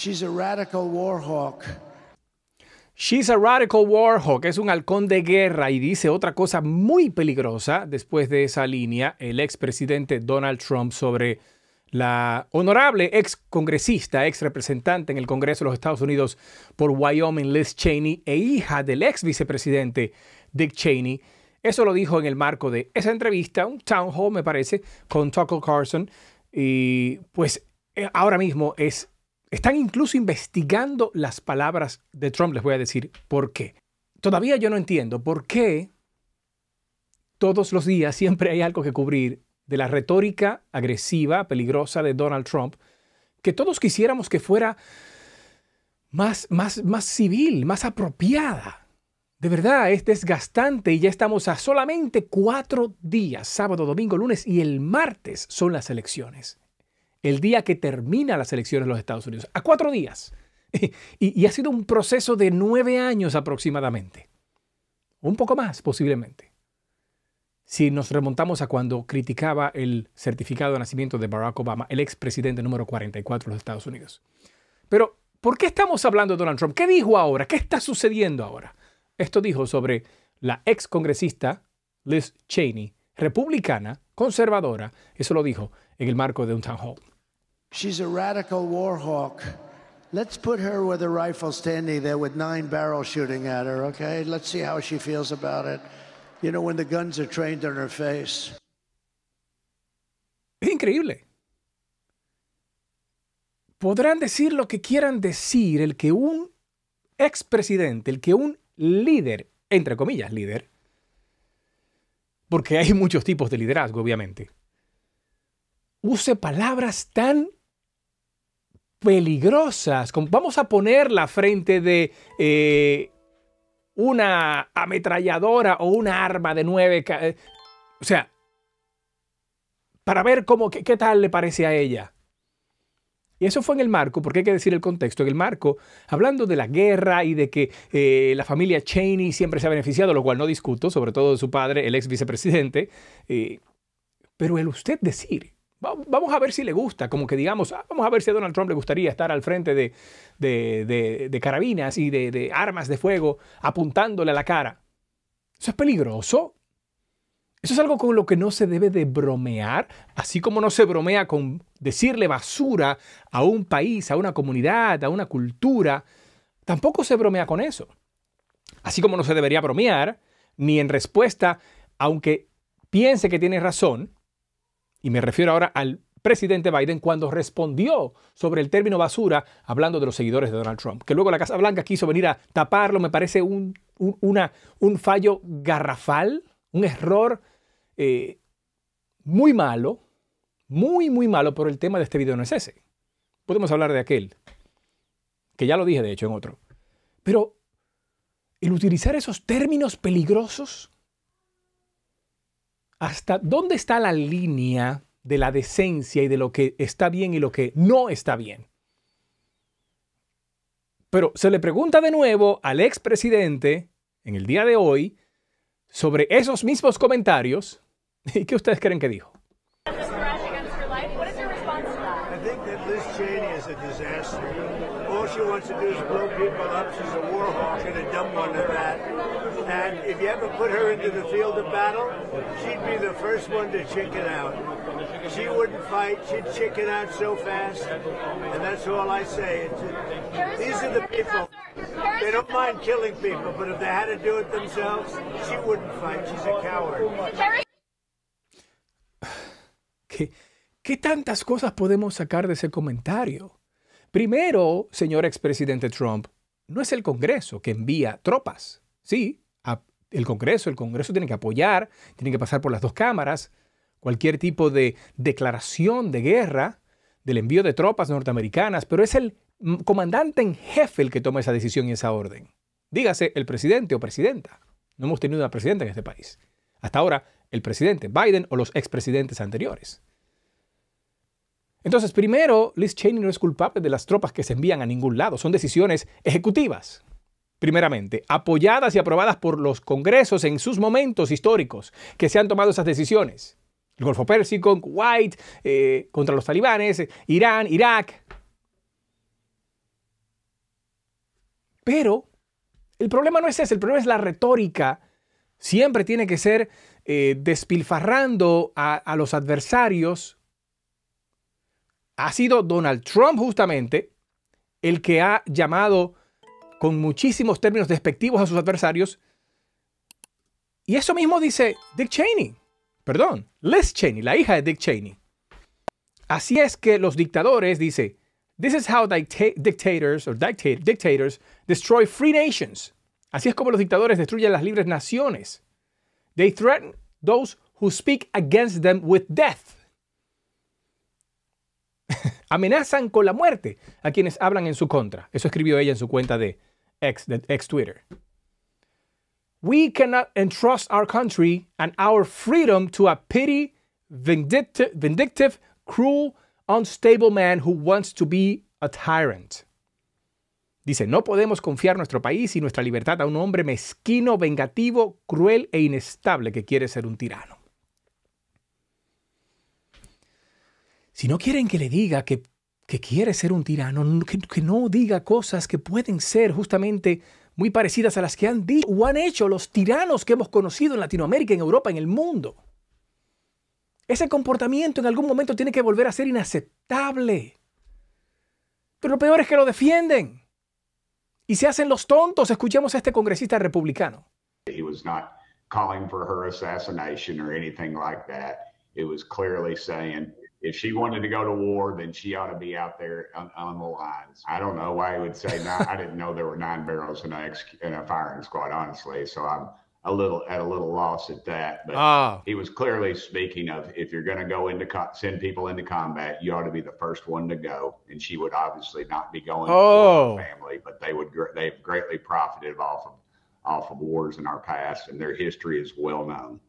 She's a radical war hawk. She's a radical war hawk. es un halcón de guerra y dice otra cosa muy peligrosa después de esa línea el expresidente Donald Trump sobre la honorable ex congresista, ex representante en el Congreso de los Estados Unidos por Wyoming, Liz Cheney, e hija del ex vicepresidente Dick Cheney. Eso lo dijo en el marco de esa entrevista, un town hall me parece, con Tucker Carlson. Y pues eh, ahora mismo es están incluso investigando las palabras de Trump. Les voy a decir por qué. Todavía yo no entiendo por qué todos los días siempre hay algo que cubrir de la retórica agresiva, peligrosa de Donald Trump, que todos quisiéramos que fuera más, más, más civil, más apropiada. De verdad, es desgastante y ya estamos a solamente cuatro días, sábado, domingo, lunes y el martes son las elecciones el día que termina las elecciones en los Estados Unidos, a cuatro días. Y, ha sido un proceso de nueve años aproximadamente, un poco más posiblemente. Si nos remontamos a cuando criticaba el certificado de nacimiento de Barack Obama, el expresidente número 44 de los Estados Unidos. Pero, ¿por qué estamos hablando de Donald Trump? ¿Qué dijo ahora? ¿Qué está sucediendo ahora? Esto dijo sobre la ex congresista Liz Cheney, republicana, conservadora, eso lo dijo en el marco de un town hall. Es increíble. Podrán decir lo que quieran decir, el que un expresidente, el que un líder, entre comillas líder, porque hay muchos tipos de liderazgo, obviamente, use palabras tan peligrosas. Vamos a ponerla frente de eh, una ametralladora o una arma de nueve. Eh, o sea, para ver cómo, qué, tal le parece a ella. Y eso fue en el marco, porque hay que decir el contexto, en el marco, hablando de la guerra y de que eh, la familia Cheney siempre se ha beneficiado, lo cual no discuto, sobre todo de su padre, el ex vicepresidente, pero el usted decir vamos a ver si le gusta, como que digamos, ah, vamos a ver si a Donald Trump le gustaría estar al frente de, de carabinas y de armas de fuego apuntándole a la cara. Eso es peligroso. Eso es algo con lo que no se debe de bromear, así como no se bromea con decirle basura a un país, a una comunidad, a una cultura, tampoco se bromea con eso. Así como no se debería bromear, ni en respuesta, aunque piense que tiene razón, y me refiero ahora al presidente Biden cuando respondió sobre el término basura hablando de los seguidores de Donald Trump, que luego la Casa Blanca quiso venir a taparlo, me parece un, fallo garrafal, un error eh, muy malo, muy, muy malo, por el tema de este video no es ese. Podemos hablar de aquel, que ya lo dije de hecho en otro. Pero el utilizar esos términos peligrosos hasta dónde está la línea de la decencia y de lo que está bien y lo que no está bien. Pero se le pregunta de nuevo al expresidente en el día de hoy sobre esos mismos comentarios. ¿Y qué ustedes creen que dijo? she wants to do is blow people up. She's a war hawk and a dumb one at that. And if you ever put her into the field of battle, she'd be the first one to chicken out. She wouldn't fight. She'd chicken out so fast. And that's all I say. these are the people. They don't mind killing people, but if they had to do it themselves, she wouldn't fight. She's a coward. ¿Qué, ¿Qué tantas cosas podemos sacar de ese comentario? Primero, señor expresidente Trump, no es el Congreso que envía tropas. Sí, el Congreso, el Congreso tiene que apoyar, tiene que pasar por las dos cámaras. Cualquier tipo de declaración de guerra, del envío de tropas norteamericanas, pero es el comandante en jefe el que toma esa decisión y esa orden. Dígase el presidente o presidenta. No hemos tenido una presidenta en este país. Hasta ahora, el presidente Biden o los expresidentes anteriores. Entonces, primero, Liz Cheney no es culpable de las tropas que se envían a ningún lado. Son decisiones ejecutivas, primeramente, apoyadas y aprobadas por los congresos en sus momentos históricos que se han tomado esas decisiones. El Golfo Pérsico, Kuwait, eh, contra los talibanes, Irán, Irak. Pero el problema no es ese, el problema es la retórica. Siempre tiene que ser eh, despilfarrando a los adversarios ha sido Donald Trump justamente el que ha llamado con muchísimos términos despectivos a sus adversarios. Y eso mismo dice Dick Cheney, perdón, Liz Cheney, la hija de Dick Cheney. Así es que los dictadores, dice, this is how dictators or dictators destroy free nations. Así es como los dictadores destruyen las libres naciones. They threaten those who speak against them with death. Amenazan con la muerte a quienes hablan en su contra. Eso escribió ella en su cuenta de ex, Twitter. We cannot entrust our country and our freedom to a petty, vindictive, cruel, unstable man who wants to be a tyrant. Dice, no podemos confiar nuestro país y nuestra libertad a un hombre mezquino, vengativo, cruel e inestable que quiere ser un tirano. Si no quieren que le diga que, quiere ser un tirano, que, no diga cosas que pueden ser justamente muy parecidas a las que han dicho o han hecho los tiranos que hemos conocido en Latinoamérica, en Europa, en el mundo. Ese comportamiento en algún momento tiene que volver a ser inaceptable. Pero lo peor es que lo defienden. Y se hacen los tontos. Escuchemos a este congresista republicano. He was not calling for her assassination or anything like that. was clearly saying if she wanted to go to war, then she ought to be out there on, on the lines. I don't know why he would say not. I didn't know there were nine barrels in a, in a firing squad, honestly. So I'm a little at a little loss at that. But ah. he was clearly speaking of if you're going to go into co- send people into combat, you ought to be the first one to go. And she would obviously not be going. Oh, family, but they would gr- they've greatly profited off of off of wars in our past, and their history is well known.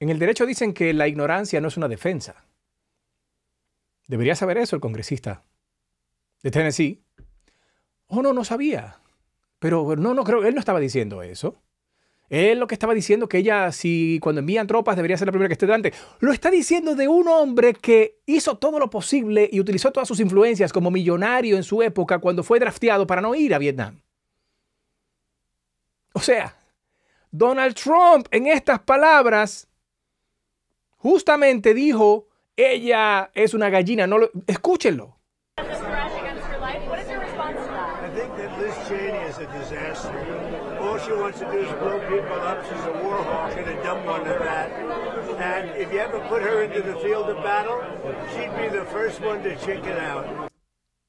En el derecho dicen que la ignorancia no es una defensa. Debería saber eso el congresista de Tennessee. O oh, no, no sabía. Pero no, no creo, él no estaba diciendo eso. Él lo que estaba diciendo que ella, si cuando envían tropas, debería ser la primera que esté delante. Lo está diciendo de un hombre que hizo todo lo posible y utilizó todas sus influencias como millonario en su época cuando fue drafteado para no ir a Vietnam. O sea, Donald Trump en estas palabras justamente dijo ella es una gallina, no lo, escúchenlo.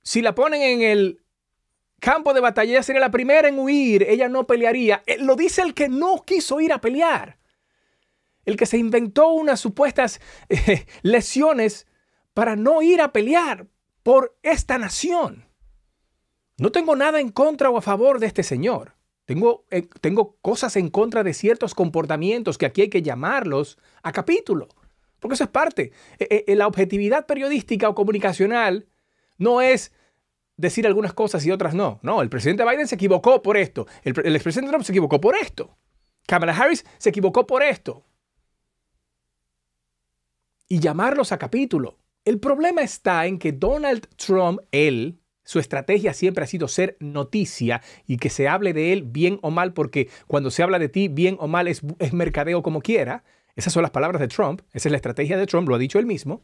Si la ponen en el campo de batalla, ella sería la primera en huir. Ella no pelearía. Eh, lo dice el que no quiso ir a pelear el que se inventó unas supuestas eh, lesiones para no ir a pelear por esta nación. No tengo nada en contra o a favor de este señor. Tengo, eh, tengo cosas en contra de ciertos comportamientos que aquí hay que llamarlos a capítulo, porque eso es parte. E, e, e, la objetividad periodística o comunicacional no es decir algunas cosas y otras no. No, el presidente Biden se equivocó por esto. El, el expresidente Trump se equivocó por esto. Kamala Harris se equivocó por esto y llamarlos a capítulo. El problema está en que Donald Trump, él, su estrategia siempre ha sido ser noticia y que se hable de él bien o mal, porque cuando se habla de ti bien o mal es, mercadeo como quiera. Esas son las palabras de Trump, esa es la estrategia de Trump, lo ha dicho él mismo.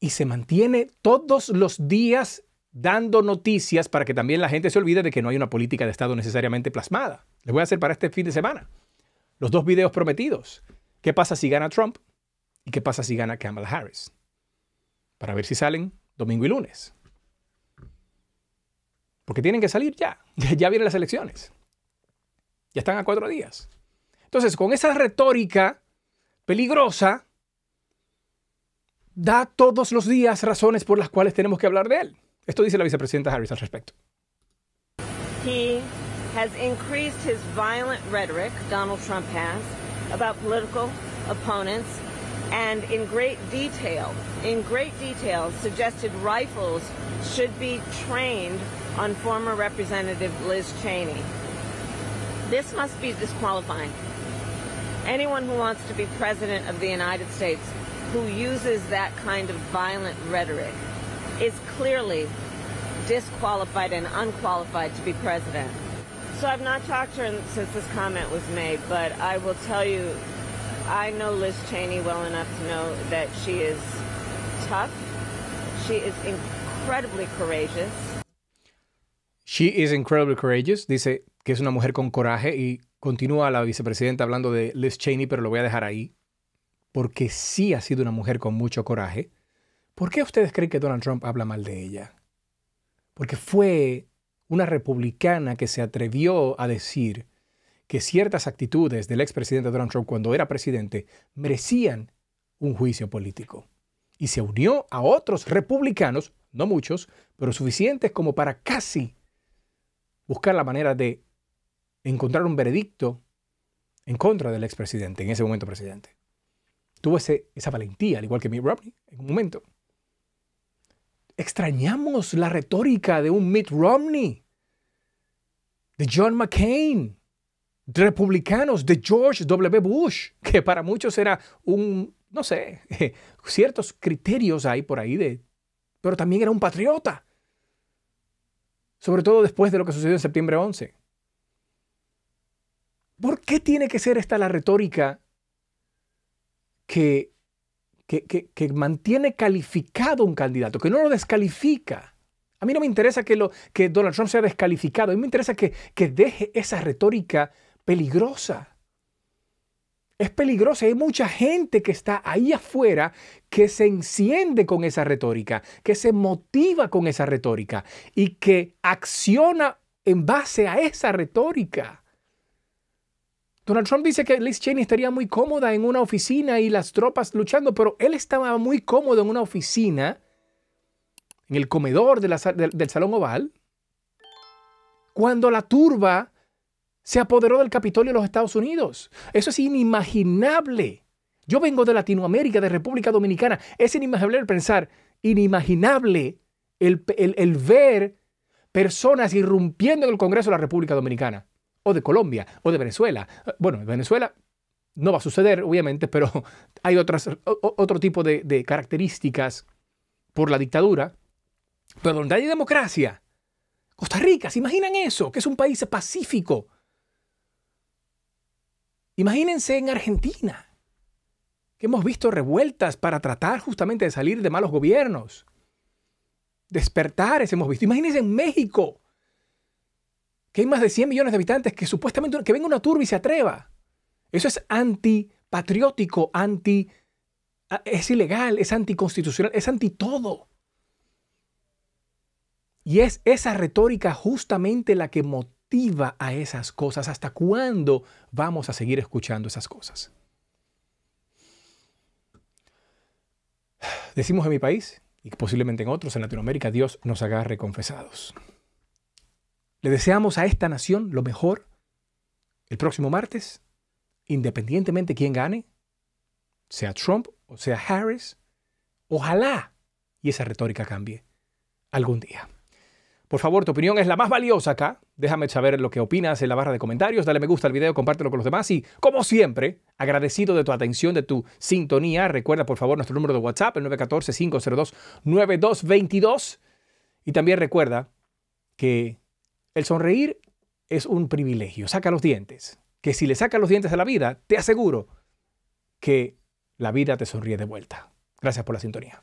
Y se mantiene todos los días dando noticias para que también la gente se olvide de que no hay una política de Estado necesariamente plasmada. Les voy a hacer para este fin de semana los dos videos prometidos. ¿Qué pasa si gana Trump? ¿Y qué pasa si gana Kamala Harris? Para ver si salen domingo y lunes. Porque tienen que salir ya. Ya vienen las elecciones. Ya están a cuatro días. Entonces, con esa retórica peligrosa, da todos los días razones por las cuales tenemos que hablar de él. Esto dice la vicepresidenta Harris al respecto. He has increased his violent rhetoric, Donald Trump has. about political opponents and in great detail, in great detail, suggested rifles should be trained on former Representative Liz Cheney. This must be disqualifying. Anyone who wants to be president of the United States who uses that kind of violent rhetoric is clearly disqualified and unqualified to be president. So I've not talked to her since this comment was made, but I will tell you, I know Liz Cheney well enough to know that she is tough. She is incredibly courageous. She is incredibly courageous. Dice que es una mujer con coraje y continúa la vicepresidenta hablando de Liz Cheney, pero lo voy a dejar ahí porque sí ha sido una mujer con mucho coraje. ¿Por qué ustedes creen que Donald Trump habla mal de ella? Porque fue una republicana que se atrevió a decir que ciertas actitudes del expresidente Donald Trump cuando era presidente merecían un juicio político. Y se unió a otros republicanos, no muchos, pero suficientes como para casi buscar la manera de encontrar un veredicto en contra del expresidente, en ese momento presidente. Tuvo esa valentía, al igual que Mitt Romney, en un momento. Extrañamos la retórica de un Mitt Romney, de John McCain, de republicanos, de George W. Bush, que para muchos era un, no sé, ciertos criterios hay por ahí de, pero también era un patriota. Sobre todo después de lo que sucedió en septiembre 11. ¿Por qué tiene que ser esta la retórica que que, mantiene calificado un candidato, que no lo descalifica. A mí no me interesa que, lo, que Donald Trump sea descalificado, a mí me interesa que, que deje esa retórica peligrosa. Es peligrosa, hay mucha gente que está ahí afuera que se enciende con esa retórica, que se motiva con esa retórica y que acciona en base a esa retórica. Donald Trump dice que Liz Cheney estaría muy cómoda en una oficina y las tropas luchando, pero él estaba muy cómodo en una oficina, en el comedor del Salón Oval, cuando la turba se apoderó del Capitolio de los Estados Unidos. Eso es inimaginable. Yo vengo de Latinoamérica, de República Dominicana. Es inimaginable el pensar, inimaginable el, el ver personas irrumpiendo en el Congreso de la República Dominicana o de Colombia, o de Venezuela. Bueno, Venezuela no va a suceder, obviamente, pero hay otras, otro tipo de, características por la dictadura. Pero donde hay democracia, Costa Rica, ¿se imaginan eso? Que es un país pacífico. Imagínense en Argentina, que hemos visto revueltas para tratar justamente de salir de malos gobiernos. Despertares hemos visto. Imagínense en México, que hay más de 100 millones de habitantes, que supuestamente que venga una turba y se atreva. Eso es antipatriótico, anti... Ah, es ilegal, es anticonstitucional, es anti todo. Y es esa retórica justamente la que motiva a esas cosas. ¿Hasta cuándo vamos a seguir escuchando esas cosas? Decimos en mi país y posiblemente en otros en Latinoamérica, Dios nos agarre confesados. Le deseamos a esta nación lo mejor el próximo martes, independientemente quién gane, sea Trump o sea Harris. Ojalá y esa retórica cambie algún día. Por favor, tu opinión es la más valiosa acá. Déjame saber lo que opinas en la barra de comentarios. Dale me gusta al video, compártelo con los demás. Y, como siempre, agradecido de tu atención, de tu sintonía. Recuerda, por favor, nuestro número de WhatsApp, el 914-502-9222. Y también recuerda que el sonreír es un privilegio. Saca los dientes. Que si le sacas los dientes a la vida, te aseguro que la vida te sonríe de vuelta. Gracias por la sintonía.